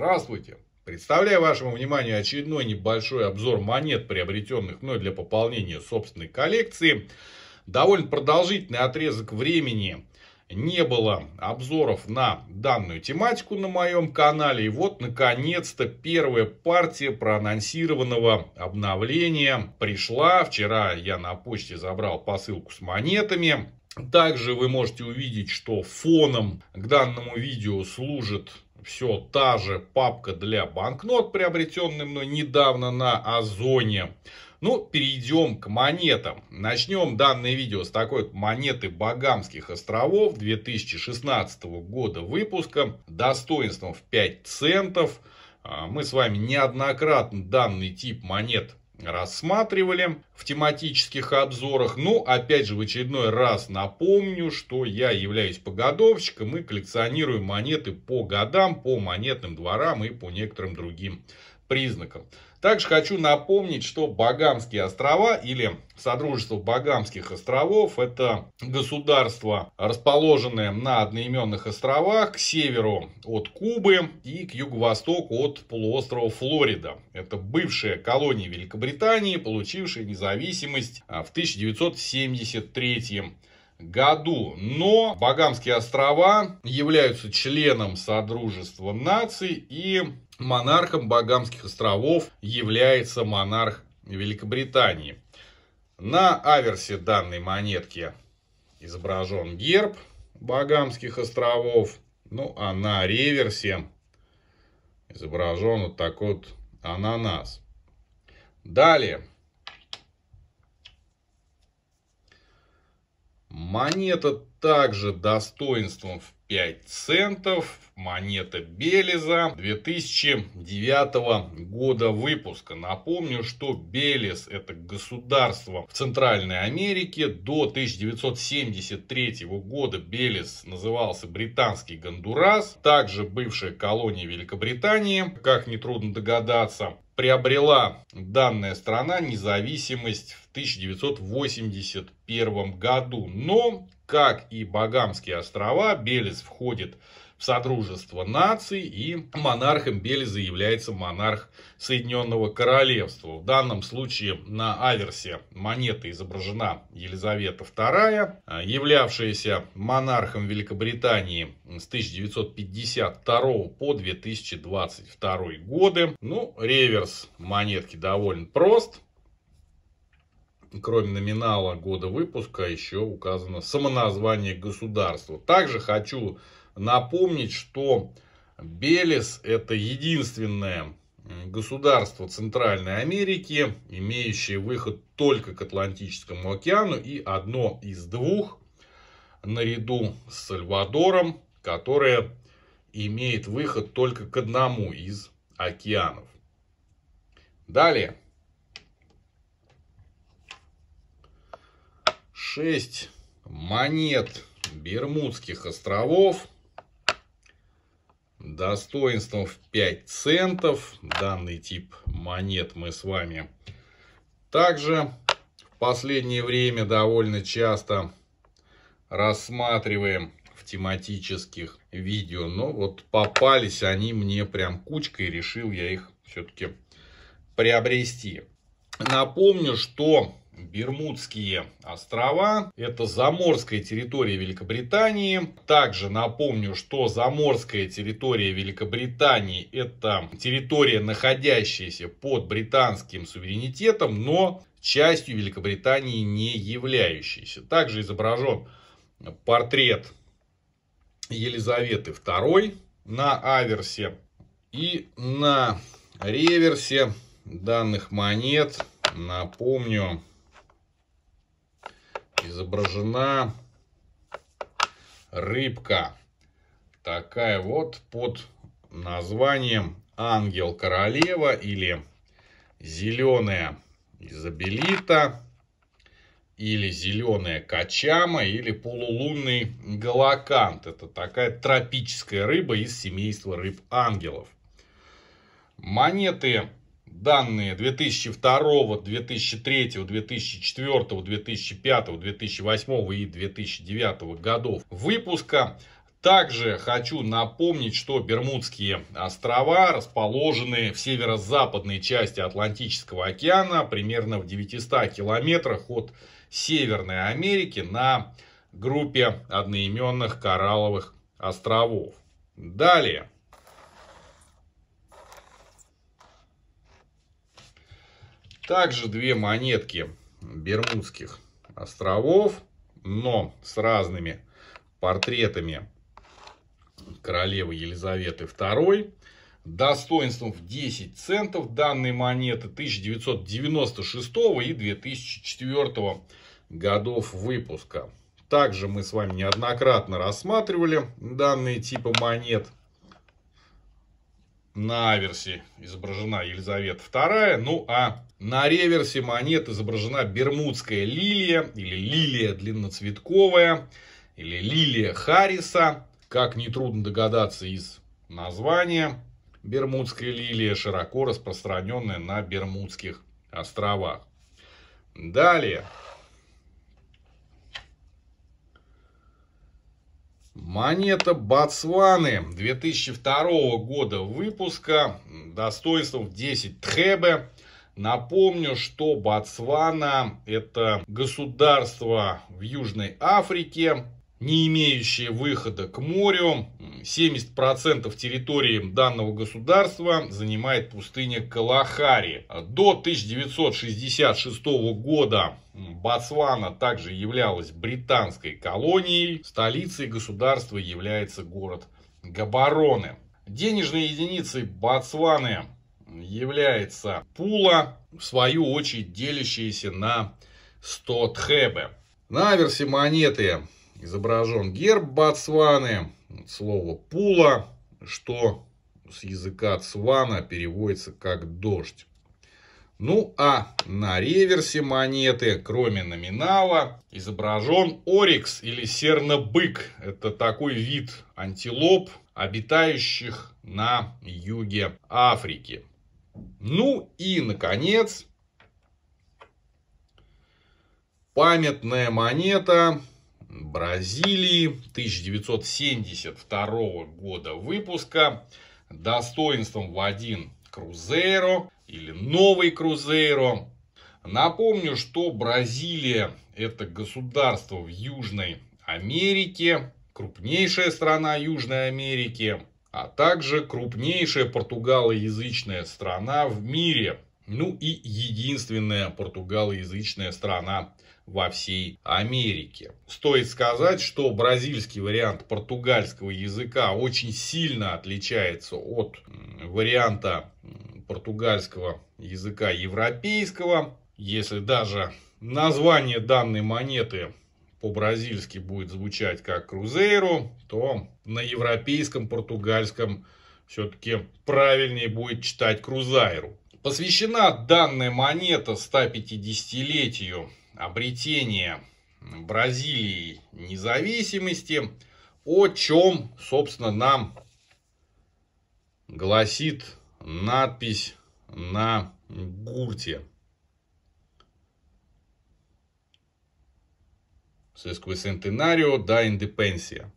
Здравствуйте! Представляю вашему вниманию очередной небольшой обзор монет, приобретенных мной для пополнения собственной коллекции. Довольно продолжительный отрезок времени не было обзоров на данную тематику на моем канале. И вот, наконец-то, первая партия проанонсированного обновления пришла. Вчера я на почте забрал посылку с монетами. Также вы можете увидеть, что фоном к данному видео служит все та же папка для банкнот, приобретенная мной недавно на Озоне. Ну, перейдем к монетам. Начнем данное видео с такой монеты Багамских островов 2016 года выпуска. Достоинством в 5 центов. А, мы с вами неоднократно данный тип монет рассматривали в тематических обзорах. Ну, опять же, в очередной раз напомню, что я являюсь погодовщиком и коллекционирую монеты по годам, по монетным дворам и по некоторым другим признакам. Также хочу напомнить, что Багамские острова или Содружество Багамских островов – это государство, расположенное на одноименных островах к северу от Кубы и к юго-востоку от полуострова Флорида. Это бывшая колония Великобритании, получившая независимость а, в 1973 году. Но Багамские острова являются членом Содружества наций и монархом Багамских островов является монарх Великобритании. На аверсе данной монетки изображен герб Багамских островов. Ну, а на реверсе изображен вот такой вот ананас. Далее. Монета также достоинством в 5 центов, монета Белиза 2009 года выпуска. Напомню, что Белиз это государство в Центральной Америке. До 1973 года Белиз назывался британский Гондурас, также бывшая колония Великобритании, как нетрудно догадаться приобрела данная страна независимость в 1981 году. Но как и Багамские острова, Белиз входит в Содружество наций, и монархом Белиза является монарх Соединенного Королевства. В данном случае на аверсе монеты изображена Елизавета II, а, являвшаяся монархом Великобритании с 1952 по 2022 годы. Ну, реверс монетки довольно прост кроме номинала года выпуска, еще указано самоназвание государства. Также хочу напомнить, что Белис это единственное государство Центральной Америки, имеющее выход только к Атлантическому океану и одно из двух наряду с Сальвадором, которое имеет выход только к одному из океанов. Далее. 6 монет Бермудских островов достоинством в 5 центов. Данный тип монет мы с вами также в последнее время довольно часто рассматриваем в тематических видео. Но вот попались они мне прям кучкой, решил я их все-таки приобрести. Напомню, что Бермудские острова. Это заморская территория Великобритании. Также напомню, что заморская территория Великобритании это территория, находящаяся под британским суверенитетом, но частью Великобритании не являющейся. Также изображен портрет Елизаветы II на аверсе и на реверсе данных монет, напомню, изображена рыбка. Такая вот под названием ангел-королева или зеленая изобелита или зеленая качама или полулунный галакант. Это такая тропическая рыба из семейства рыб ангелов. Монеты данные 2002, 2003, 2004, 2005, 2008 и 2009 годов выпуска. Также хочу напомнить, что Бермудские острова расположены в северо-западной части Атлантического океана, примерно в 900 километрах от Северной Америки на группе одноименных коралловых островов. Далее. Также две монетки Бермудских островов, но с разными портретами королевы Елизаветы II. Достоинством в 10 центов данной монеты 1996 и 2004 годов выпуска. Также мы с вами неоднократно рассматривали данные типы монет. На аверсе изображена Елизавета II, ну а на реверсе монет изображена бермудская лилия или лилия длинноцветковая или лилия Харриса. Как нетрудно догадаться из названия, бермудская лилия широко распространенная на Бермудских островах. Далее. Монета Ботсваны 2002 года выпуска достоинством 10 тхебе Напомню, что Ботсвана – это государство в Южной Африке, не имеющее выхода к морю. 70% территории данного государства занимает пустыня Калахари. До 1966 года Ботсвана также являлась британской колонией. Столицей государства является город Габароны. Денежной единицы Ботсваны является пула, в свою очередь делящаяся на 100 тхэбе. На версе монеты изображен герб Ботсваны, слово пула, что с языка цвана переводится как дождь. Ну а на реверсе монеты, кроме номинала, изображен орикс или сернобык. Это такой вид антилоп, обитающих на юге Африки. Ну и, наконец, памятная монета Бразилии 1972 года выпуска достоинством в один крузеро или новый крузеро. Напомню, что Бразилия это государство в Южной Америке, крупнейшая страна Южной Америки а также крупнейшая португалоязычная страна в мире, ну и единственная португалоязычная страна во всей Америке. Стоит сказать, что бразильский вариант португальского языка очень сильно отличается от варианта португальского языка европейского. Если даже название данной монеты по-бразильски будет звучать как Крузейру, то на европейском португальском все-таки правильнее будет читать Крузайру. Посвящена данная монета 150-летию обретения Бразилии независимости, о чем, собственно, нам гласит надпись на гурте. Sesquicentenario да, индепенсия.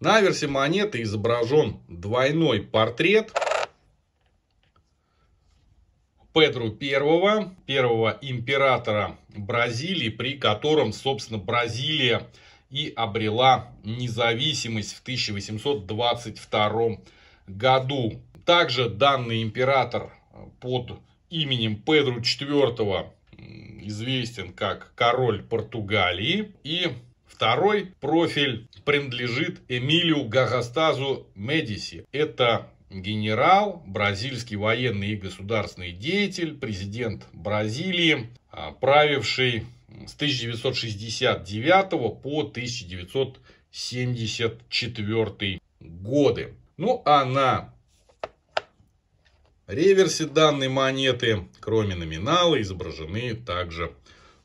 На версии монеты изображен двойной портрет Педру I, первого императора Бразилии, при котором, собственно, Бразилия и обрела независимость в 1822 году. Также данный император э, под именем Педру IV известен как король Португалии. И второй профиль принадлежит Эмилию Гагастазу Медиси. Это генерал, бразильский военный и государственный деятель, президент Бразилии, а, правивший с 1969 по 1974 годы. Ну а на реверсе данной монеты, кроме номинала, изображены также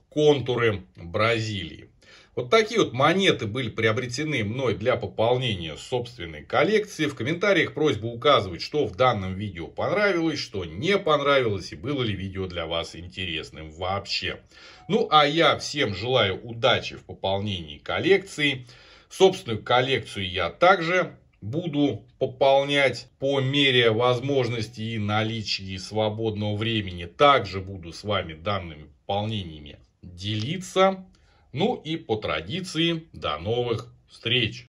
контуры Бразилии. Вот такие вот монеты были приобретены мной для пополнения собственной коллекции. В комментариях просьба указывать, что в данном видео понравилось, что не понравилось и было ли видео для вас интересным вообще. Ну а я всем желаю удачи в пополнении коллекции. Собственную коллекцию я также Буду пополнять по мере возможности и наличии свободного времени. Также буду с вами данными пополнениями делиться. Ну и по традиции до новых встреч!